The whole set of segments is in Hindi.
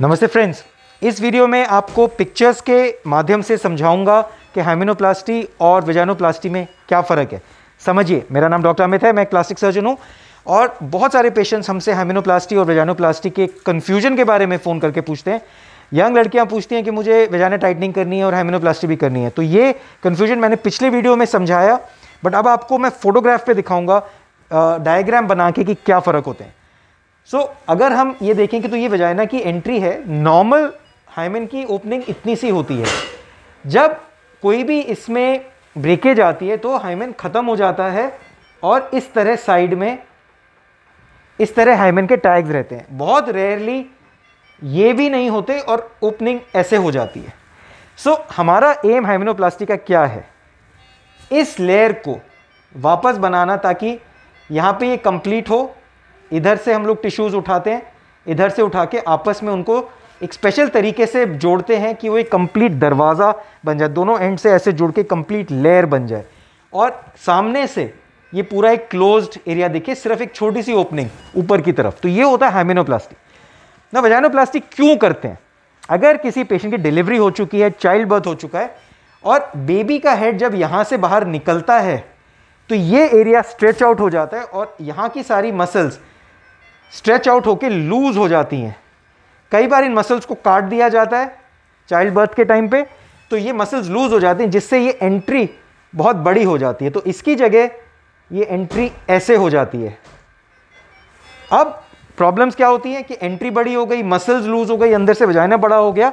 नमस्ते फ्रेंड्स इस वीडियो में आपको पिक्चर्स के माध्यम से समझाऊंगा कि हेमिनोप्लास्टी और विजानोप्लास्टी में क्या फ़र्क है समझिए मेरा नाम डॉक्टर अमित है मैं प्लास्टिक सर्जन हूँ और बहुत सारे पेशेंट्स हमसे हेमिनोप्लास्टी और विजानोप्लास्टी के कन्फ्यूजन के बारे में फ़ोन करके पूछते हैं यंग लड़कियाँ पूछती हैं कि मुझे वेजाना टाइटनिंग करनी है और हेमिनोप्लास्टी भी करनी है तो ये कन्फ्यूजन मैंने पिछले वीडियो में समझाया बट अब आपको मैं फोटोग्राफ पर दिखाऊँगा डायग्राम बना के कि क्या फ़र्क होते हैं सो so, अगर हम ये देखें कि तो ये वजाइना की एंट्री है नॉर्मल हाइमेन की ओपनिंग इतनी सी होती है जब कोई भी इसमें ब्रेकेज आती है तो हाइमेन ख़त्म हो जाता है और इस तरह साइड में इस तरह हाइमेन के टैग्स रहते हैं बहुत रेयरली ये भी नहीं होते और ओपनिंग ऐसे हो जाती है सो so, हमारा एम हाइमेनोप्लास्टी का क्या है इस लेयर को वापस बनाना ताकि यहाँ पे ये कंप्लीट हो इधर से हम लोग टिश्यूज़ उठाते हैं इधर से उठा के आपस में उनको एक स्पेशल तरीके से जोड़ते हैं कि वो एक कंप्लीट दरवाज़ा बन जाए दोनों एंड से ऐसे जुड़ के कंप्लीट लेयर बन जाए और सामने से ये पूरा एक क्लोज्ड एरिया देखिए सिर्फ एक छोटी सी ओपनिंग ऊपर की तरफ तो ये होता है हेमिनोप्लास्टिक ना वजानोप्लास्टिक क्यों करते हैं अगर किसी पेशेंट की डिलीवरी हो चुकी है चाइल्ड बर्थ हो चुका है और बेबी का हेड जब यहाँ से बाहर निकलता है तो ये एरिया स्ट्रेच आउट हो जाता है और यहाँ की सारी मसल्स स्ट्रेच आउट होकर लूज हो जाती हैं कई बार इन मसल्स को काट दिया जाता है चाइल्ड बर्थ के टाइम पे तो ये मसल्स लूज हो जाती हैं जिससे ये एंट्री बहुत बड़ी हो जाती है तो इसकी जगह ये एंट्री ऐसे हो जाती है अब प्रॉब्लम्स क्या होती हैं कि एंट्री बड़ी हो गई मसल्स लूज हो गई अंदर से वजाइना बड़ा हो गया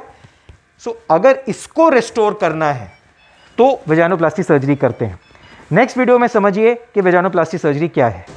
सो अगर इसको रिस्टोर करना है तो वेजानोप्लास्टी सर्जरी करते हैं नेक्स्ट वीडियो में समझिए कि वेजानोप्लास्टी सर्जरी क्या है